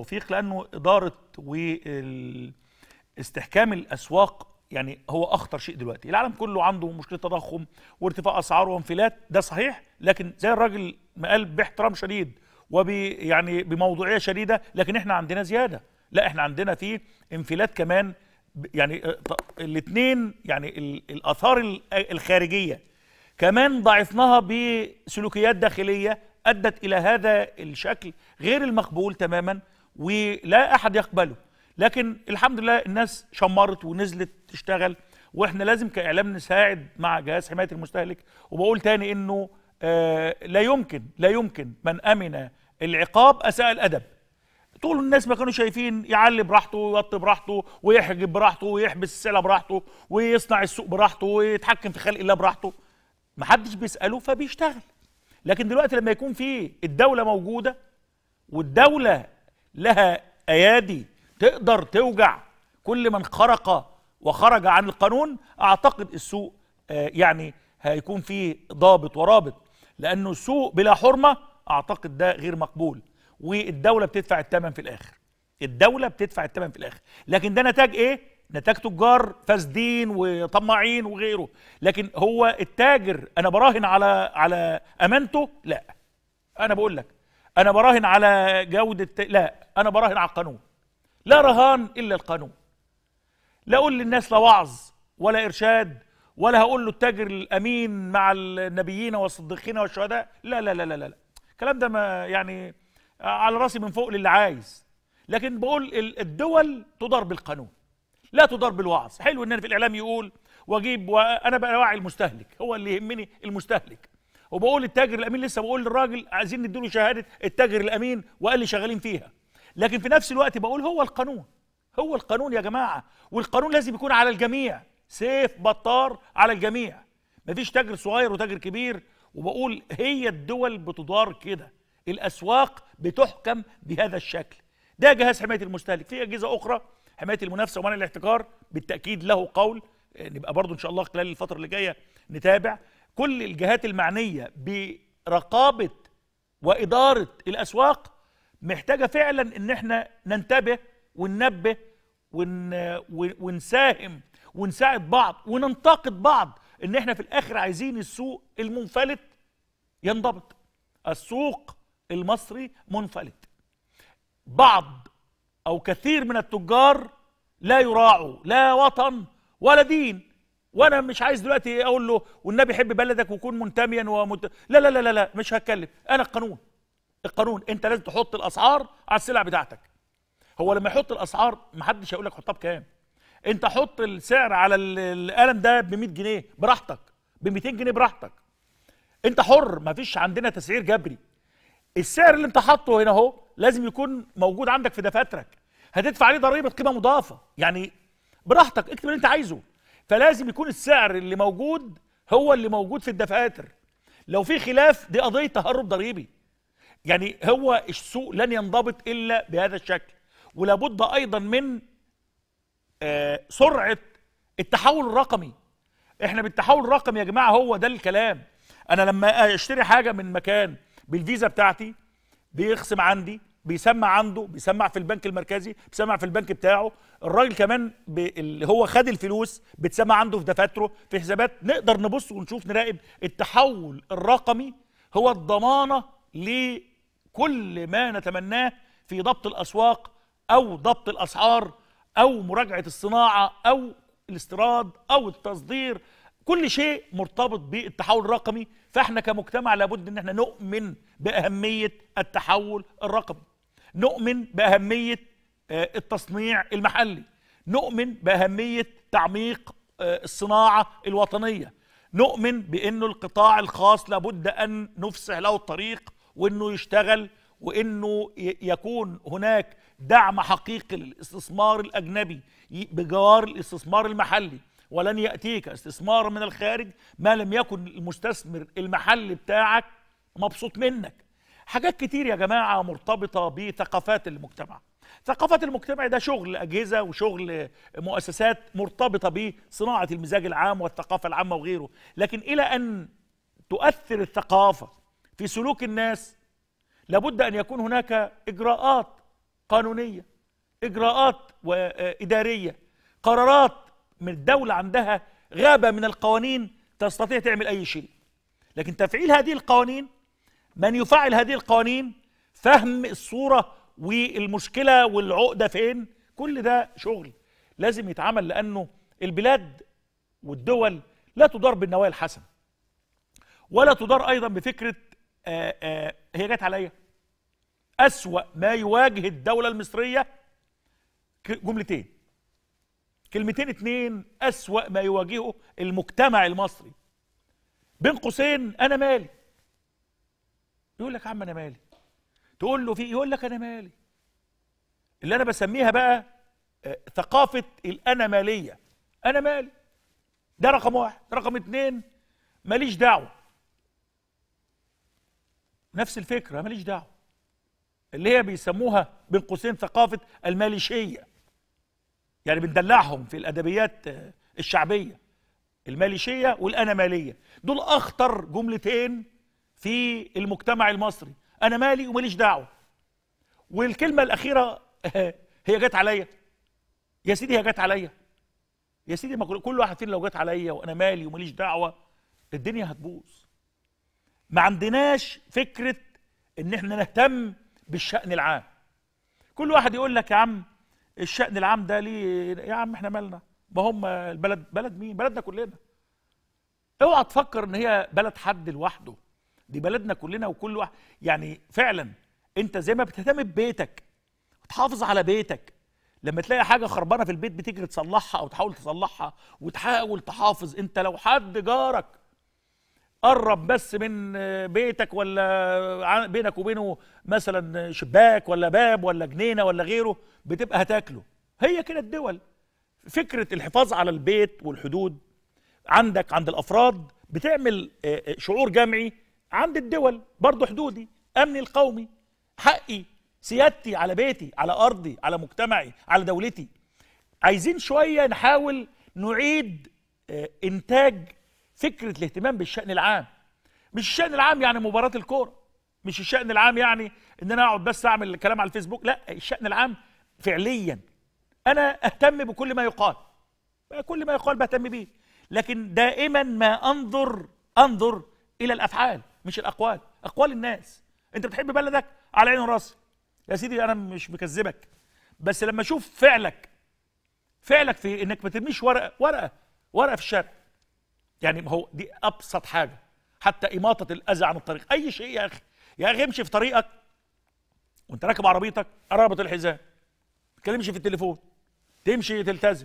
توفيق لانه اداره واستحكام الاسواق يعني هو اخطر شيء دلوقتي العالم كله عنده مشكله تضخم وارتفاع اسعار وانفلات ده صحيح لكن زي الراجل ما قال باحترام شديد وب يعني بموضوعيه شديده لكن احنا عندنا زياده لا احنا عندنا في انفلات كمان يعني الاثنين يعني الاثار الخارجيه كمان ضعفناها بسلوكيات داخليه ادت الى هذا الشكل غير المقبول تماما ولا احد يقبله لكن الحمد لله الناس شمرت ونزلت تشتغل واحنا لازم كاعلام نساعد مع جهاز حمايه المستهلك وبقول تاني انه آه لا يمكن لا يمكن من امن العقاب اساء الادب طول الناس ما كانوا شايفين يعلي براحته ويوطي براحته ويحجب براحته ويحبس السلع براحته ويصنع السوق براحته ويتحكم في خلق الله براحته ما حدش بيساله فبيشتغل لكن دلوقتي لما يكون في الدوله موجوده والدوله لها ايادي تقدر توجع كل من خرق وخرج عن القانون اعتقد السوق آه، يعني هيكون فيه ضابط ورابط لانه سوق بلا حرمه اعتقد ده غير مقبول والدوله بتدفع الثمن في الاخر الدوله بتدفع الثمن في الاخر لكن ده نتاج ايه نتاج تجار فاسدين وطماعين وغيره لكن هو التاجر انا براهن على على امانته لا انا بقول لك انا براهن على جوده لا انا براهن على القانون لا رهان الا القانون لا اقول للناس لا وعظ ولا ارشاد ولا هقول له التاجر الامين مع النبيين والصديقين والشهداء لا لا لا لا لا الكلام ده ما يعني على راسي من فوق للي عايز لكن بقول الدول تدار بالقانون لا تدار بالوعظ حلو ان انا في الاعلام يقول واجيب وانا بقى واعي المستهلك هو اللي يهمني المستهلك وبقول التاجر الامين لسه بقول للراجل عايزين نديله شهاده التاجر الامين وقال لي شغالين فيها لكن في نفس الوقت بقول هو القانون هو القانون يا جماعه والقانون لازم يكون على الجميع سيف بطار على الجميع مفيش تاجر صغير وتاجر كبير وبقول هي الدول بتدار كده الاسواق بتحكم بهذا الشكل ده جهاز حمايه المستهلك في اجهزه اخرى حمايه المنافسه ومنع الاحتكار بالتاكيد له قول آه، نبقى برضو ان شاء الله خلال الفتره اللي جايه نتابع كل الجهات المعنيه برقابه واداره الاسواق محتاجه فعلا ان احنا ننتبه وننبه ون... ونساهم ونساعد بعض وننتقد بعض ان احنا في الاخر عايزين السوق المنفلت ينضبط السوق المصري منفلت بعض او كثير من التجار لا يراعوا لا وطن ولا دين وانا مش عايز دلوقتي اقول له والنبي حب بلدك وكون منتميا ومت... لا لا لا لا مش هتكلم انا القانون القانون انت لازم تحط الاسعار على السلع بتاعتك هو لما يحط الاسعار محدش هيقول لك حطها بكام انت حط السعر على القلم ده ب 100 جنيه براحتك ب 200 جنيه براحتك انت حر ما فيش عندنا تسعير جبري السعر اللي انت حاطه هنا اهو لازم يكون موجود عندك في دفاترك هتدفع عليه ضريبه قيمه مضافه يعني براحتك اكتب اللي انت عايزه فلازم يكون السعر اللي موجود هو اللي موجود في الدفاتر لو في خلاف دي قضيه تهرب ضريبي يعني هو السوق لن ينضبط الا بهذا الشكل ولابد ايضا من آه، سرعه التحول الرقمي احنا بالتحول الرقمي يا جماعه هو ده الكلام انا لما اشتري حاجه من مكان بالفيزا بتاعتي بيخصم عندي بيسمع عنده بيسمع في البنك المركزي بيسمع في البنك بتاعه الراجل كمان اللي هو خد الفلوس بتسمع عنده في دفاتره في حسابات نقدر نبص ونشوف نراقب التحول الرقمي هو الضمانه ل كل ما نتمناه في ضبط الأسواق أو ضبط الأسعار أو مراجعة الصناعة أو الاستيراد أو التصدير كل شيء مرتبط بالتحول الرقمي فاحنا كمجتمع لابد ان احنا نؤمن باهميه التحول الرقمي نؤمن باهميه آه، التصنيع المحلي نؤمن باهميه تعميق آه، الصناعه الوطنيه نؤمن بانه القطاع الخاص لابد ان نفسح له الطريق وانه يشتغل وانه يكون هناك دعم حقيقي للاستثمار الاجنبي بجوار الاستثمار المحلي ولن ياتيك استثمار من الخارج ما لم يكن المستثمر المحلي بتاعك مبسوط منك حاجات كتير يا جماعه مرتبطه بثقافات المجتمع ثقافة المجتمع ده شغل أجهزة وشغل مؤسسات مرتبطة بصناعة المزاج العام والثقافة العامة وغيره لكن إلى أن تؤثر الثقافة في سلوك الناس لابد أن يكون هناك إجراءات قانونية إجراءات آه، إدارية قرارات من الدولة عندها غابة من القوانين تستطيع تعمل أي شيء لكن تفعيل هذه القوانين من يفعل هذه القوانين فهم الصورة والمشكلة والعقدة فين كل ده شغل لازم يتعمل لأنه البلاد والدول لا تدار بالنوايا الحسنة ولا تدار أيضا بفكرة آه، آه، هي جت عليا أسوأ ما يواجه الدولة المصرية جملتين كلمتين اتنين أسوأ ما يواجهه المجتمع المصري بين قوسين أنا مالي يقول لك يا عم أنا مالي تقول له في إيه؟ يقول لك أنا مالي اللي أنا بسميها بقى آه، ثقافة الأنا مالية أنا مالي ده رقم واحد رقم اتنين ماليش دعوة نفس الفكره ماليش دعوه اللي هي بيسموها بين قوسين ثقافه الماليشيه يعني بندلعهم في الادبيات آه، الشعبيه الماليشيه والاناماليه دول اخطر جملتين في المجتمع المصري انا مالي وماليش دعوه والكلمه الاخيره هي جت عليا يا سيدي هي جت عليا يا سيدي ما كل واحد فينا لو جت عليا وانا مالي وماليش دعوه الدنيا هتبوظ ما عندناش فكرة ان احنا نهتم بالشأن العام كل واحد يقول لك يا عم الشأن العام ده ليه يا عم احنا مالنا ما هم البلد بلد مين بلدنا كلنا اوعى تفكر ان هي بلد حد لوحده دي بلدنا كلنا وكل واحد يعني فعلا انت زي ما بتهتم ببيتك وتحافظ على بيتك لما تلاقي حاجه خربانه في البيت بتجري تصلحها او تحاول تصلحها وتحاول تحافظ انت لو حد جارك قرب بس من بيتك ولا بينك وبينه مثلا شباك ولا باب ولا جنينه ولا غيره بتبقى هتاكله هي كده الدول فكره الحفاظ على البيت والحدود عندك عند الافراد بتعمل آه، آه، شعور جمعي عند الدول برضه حدودي امني القومي حقي سيادتي على بيتي على ارضي على مجتمعي على دولتي عايزين شويه نحاول نعيد آه، انتاج فكره الاهتمام بالشان العام مش الشان العام يعني مباراه الكوره مش الشان العام يعني ان انا اقعد بس اعمل كلام على الفيسبوك لا الشان العام فعليا انا اهتم بكل ما يقال كل ما يقال بهتم به لكن دائما ما انظر انظر الى الافعال مش الاقوال اقوال الناس انت بتحب بلدك على عيني وراسي يا سيدي انا مش مكذبك بس لما اشوف فعلك فعلك في انك ما ترميش ورقه ورقه ورقه في الشارع يعني ما هو دي ابسط حاجه حتى اماطه الاذى عن الطريق اي شيء يا اخي يا اخي امشي في طريقك وانت راكب عربيتك رابط الحزام ما تكلمش في التليفون تمشي تلتزم